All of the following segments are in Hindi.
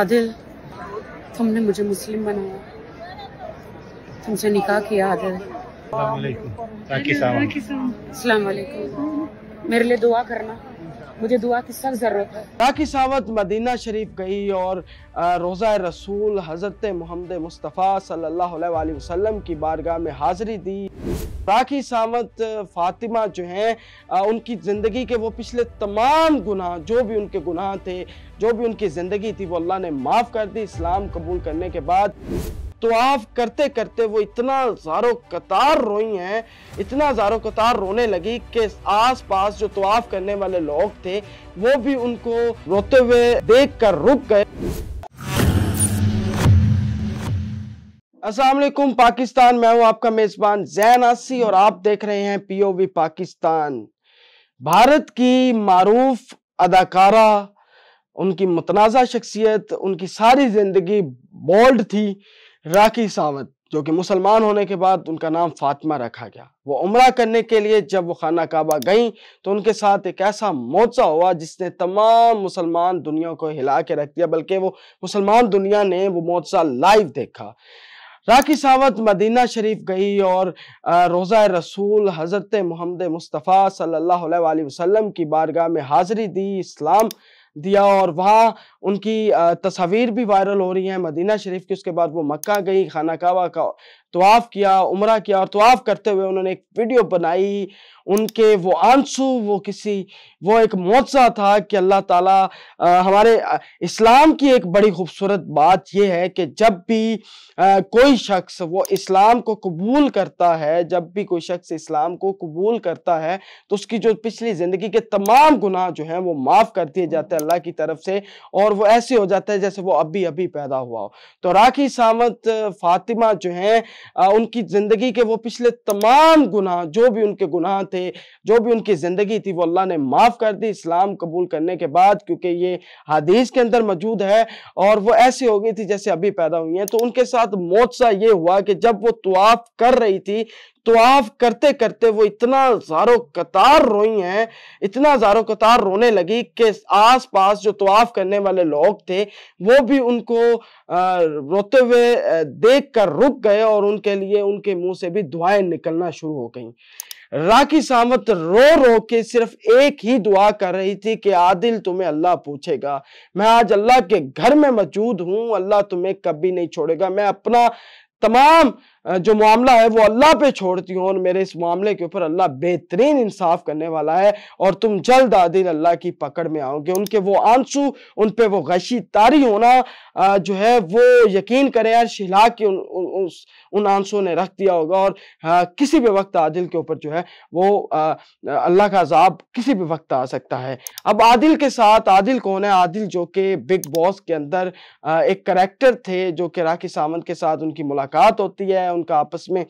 आदिल तुमने मुझे मुस्लिम बनाया तुमसे निकाह किया आदिल सलाम वालेकुम मेरे लिए दुआ करना मुझे दुआ की सख्त ज़रूरत है राखी सावत मदीना शरीफ गई और रोज़ा रसूल हज़रत मोहम्मद मुस्तफ़ा सल्लल्लाहु अलैहि वसल्लम की बारगाह में हाजिरी दी राखी सावत फातिमा जो हैं उनकी ज़िंदगी के वो पिछले तमाम गुनाह जो भी उनके गुनाह थे जो भी उनकी ज़िंदगी थी वो अल्लाह ने माफ़ कर दी इस्लाम कबूल करने के बाद तोाफ करते करते वो इतना ज़ारो कतार रोई हैं इतना ज़ारो कतार रोने लगी कि आस पास जो तोाफ करने वाले लोग थे वो भी उनको रोते हुए देख कर रुक गए असलम पाकिस्तान मैं हूँ आपका मेज़बान जैन आसी और आप देख रहे हैं पीओवी पाकिस्तान भारत की मरूफ अदाकारा उनकी मतनाज़ा शख्सियत उनकी सारी ज़िंदगी बोल्ड थी राखी सावंत जो कि मुसलमान होने के बाद उनका नाम फातिमा रखा गया वो उम्र करने के लिए जब वो खाना काबा गई तो उनके साथ एक ऐसा मोर्चा हुआ जिसने तमाम मुसलमान दुनिया को हिला के रख दिया बल्कि वो मुसलमान दुनिया ने वो मोर्चा लाइव देखा राखी सावत मदीना शरीफ गई और रोज़ा रसूल हज़रत मोहम्मद मुस्तफ़ा सल्ला अलैहि की बारगाह में हाज़िरी दी इस्लाम दिया और वहाँ उनकी तस्वीर भी वायरल हो रही है मदीना शरीफ की उसके बाद वो मक्का गई खाना कावा का तवाफ़ किया उम्र किया और तवाफ़ करते हुए उन्होंने एक वीडियो बनाई उनके वो आंसू वो किसी वो एक मौजा था कि अल्लाह ताला आ, हमारे इस्लाम की एक बड़ी खूबसूरत बात यह है कि जब भी आ, कोई शख्स वो इस्लाम को कबूल करता है जब भी कोई शख्स इस्लाम को कबूल करता है तो उसकी जो पिछली ज़िंदगी के तमाम गुनाह जो हैं वो माफ़ कर दिए जाते हैं अल्लाह की तरफ से और वो ऐसे हो जाता है जैसे वो अभी अभी पैदा हुआ हो तो राखी सावंत फातिमा जो हैं उनकी ज़िंदगी के वो पिछले तमाम गुनाह जो भी उनके गुनाह थे जो भी उनकी ज़िंदगी थी वो अल्लाह ने माफ़ कर दी इस्लाम कबूल करने के बाद क्योंकि ये हदीस के अंदर मौजूद है और वो ऐसी हो गई थी जैसे अभी पैदा हुई है तो उनके साथ मौत सा ये हुआ कि जब वो तवाफ़ कर रही थी तोाफ करते करते वो इतना जारो कतार रोई हैं इतना जारो कतार रोने लगी कि आस पास जो तोाफ करने वाले लोग थे वो भी उनको रोते हुए देख कर रुक गए और उनके लिए उनके मुंह से भी दुआएं निकलना शुरू हो गई राखी सामत रो रो के सिर्फ एक ही दुआ कर रही थी कि आदिल तुम्हें अल्लाह पूछेगा मैं आज अल्लाह के घर में मौजूद हूँ अल्लाह तुम्हें कभी नहीं छोड़ेगा मैं अपना तमाम जो मामला है वो अल्लाह पे छोड़ती हूँ और मेरे इस मामले के ऊपर अल्लाह बेहतरीन इंसाफ करने वाला है और तुम जल्द आदिन अल्लाह की पकड़ में आओगे उनके वो आंसू उन पर वो गशी तारी होना जो है वो यकीन करें यार शिला की उन, उन, उन आंसुओं ने रख दिया होगा और किसी भी वक्त आदिल के ऊपर जो है वो अल्लाह का अजाब किसी भी वक्त आ सकता है अब आदिल के साथ आदिल कौन है आदिल जो कि बिग बॉस के अंदर एक करेक्टर थे जो कि राखी सावंत के साथ उनकी मुलाकात होती है उनका आपस में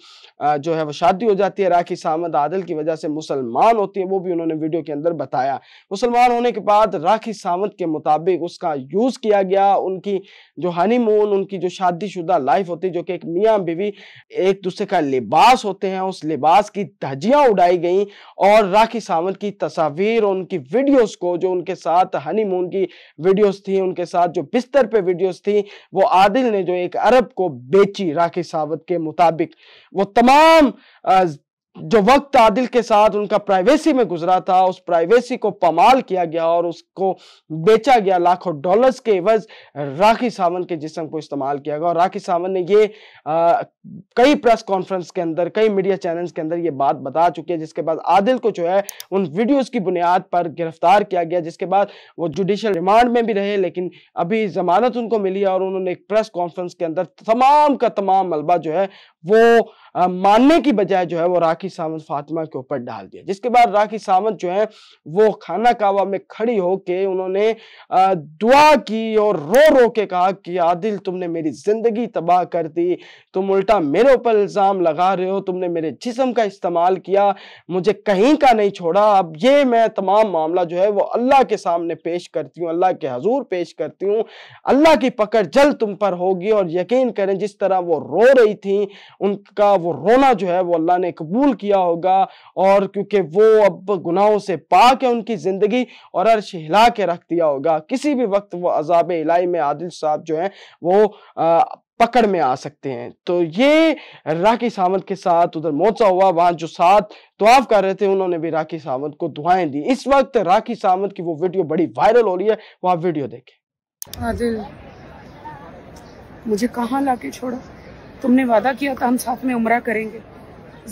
जो है वो शादी हो जाती है राखी सामद आदिल की वजह से मुसलमान होती है वो भी उन्होंने वीडियो के अंदर बताया मुसलमान होने के बाद राखी सामद के मुताबिक उसका यूज़ किया गया उनकी जो हनीमून उनकी जो शादीशुदा लाइफ होती है जो कि एक मियाँ बीवी एक दूसरे का लिबास होते हैं उस लिबास की धजियाँ उड़ाई गई और राखी सावंत की तस्वीर उनकी वीडियोस को जो उनके साथ हनीमून की वीडियोस थी उनके साथ जो बिस्तर पे वीडियोस थी वो आदिल ने जो एक अरब को बेची राखी सावंत के मुताबिक वो तमाम जो वक्त आदिल के साथ उनका प्राइवेसी में गुजरा था उस प्राइवेसी को पमाल किया गया और उसको बेचा गया लाखों डॉलर्स के एवज राखी सावंत के जिसम को इस्तेमाल किया गया और राखी सावंत ने ये आ, कई प्रेस कॉन्फ्रेंस के अंदर कई मीडिया चैनल्स के अंदर ये बात बता चुकी है जिसके बाद आदिल को जो है उन वीडियोज़ की बुनियाद पर गिरफ्तार किया गया जिसके बाद वो जुडिशल रिमांड में भी रहे लेकिन अभी जमानत उनको मिली और उन्होंने एक प्रेस कॉन्फ्रेंस के अंदर तमाम का तमाम मलबा जो है वो मानने की बजाय जो है वो राखी राखी सावंत फातिमा के ऊपर डाल दिया जिसके बाद राखी सावंत जो है वो खाना कावा में खड़ी होके उन्होंने दुआ की और रो रो के कहा कि आदिल तुमने मेरी जिंदगी तबाह कर दी तुम उल्टा मेरे ऊपर इल्ज़ाम लगा रहे हो तुमने मेरे जिसम का इस्तेमाल किया मुझे कहीं का नहीं छोड़ा अब ये मैं तमाम मामला जो है वो अल्लाह के सामने पेश करती हूँ अल्लाह के हजूर पेश करती हूँ अल्लाह की पकड़ जल्द तुम पर होगी और यकीन करें जिस तरह वो रो रही थी उनका वो रोना जो है वो अल्लाह ने कबूल किया होगा और क्योंकि वो अब गुनाहों से पाक है उनकी ज़िंदगी और अर्श हिला के रख दिया होगा किसी भी वक्त वो अजाब इलाही में आदिल साहब जो है वो आ, पकड़ में आ सकते हैं तो ये राखी सावंत के साथ उधर मोर्चा हुआ वहां जो साथ तोाफ कर रहे थे उन्होंने भी राखी सावंत को दुआएं दी इस वक्त राखी सावंत की वो वीडियो बड़ी वायरल हो रही है वो आप वीडियो देखें आदिल मुझे कहाँ लाके छोड़ा तुमने वादा किया था हम साथ में उमरा करेंगे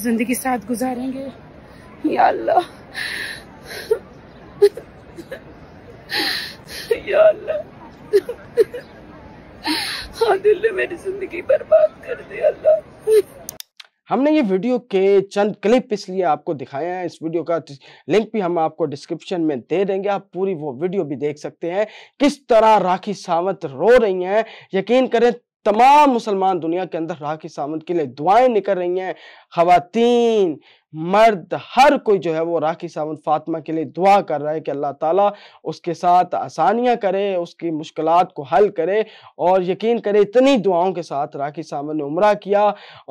ज़िंदगी साथ गुजारेंगे या अल्लाह या अल्लाह हाँ दिल मेरी ज़िंदगी बर्बाद कर अल्लाह हमने ये वीडियो के चंद क्लिप इसलिए आपको दिखाया है इस वीडियो का लिंक भी हम आपको डिस्क्रिप्शन में दे देंगे आप पूरी वो वीडियो भी देख सकते हैं किस तरह राखी सावंत रो रही हैं यकीन करें तमाम मुसलमान दुनिया के अंदर राह की के लिए दुआएं निकल रही हैं खातन मर्द हर कोई जो है वो राखी सावंत फातिमा के लिए दुआ कर रहा है कि अल्लाह ताला उसके साथ आसानियां करे उसकी मुश्किल को हल करे और यकीन करे इतनी दुआओं के साथ राखी सावंत ने उम्र किया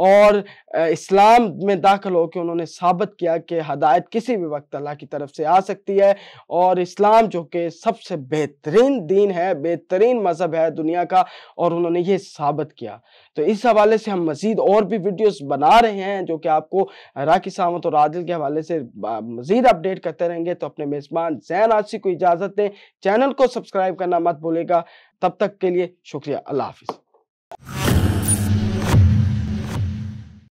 और इस्लाम में दाखिल होकर उन्होंने साबित किया कि हदायत किसी भी वक्त अल्लाह की तरफ से आ सकती है और इस्लाम जो कि सबसे बेहतरीन दीन है बेहतरीन मज़हब है दुनिया का और उन्होंने ये साबित किया तो इस हवाले से हम मज़ीद और भी वीडियोज़ बना रहे हैं जो कि आपको राखी सावंत हूँ तो आदिल के हवाले से मजीद अपडेट करते रहेंगे तो अपने मेज़बान जैन आशी को इजाज़त दें चैनल को सब्सक्राइब करना मत भूलेगा तब तक के लिए शुक्रिया अल्लाह हाफिज़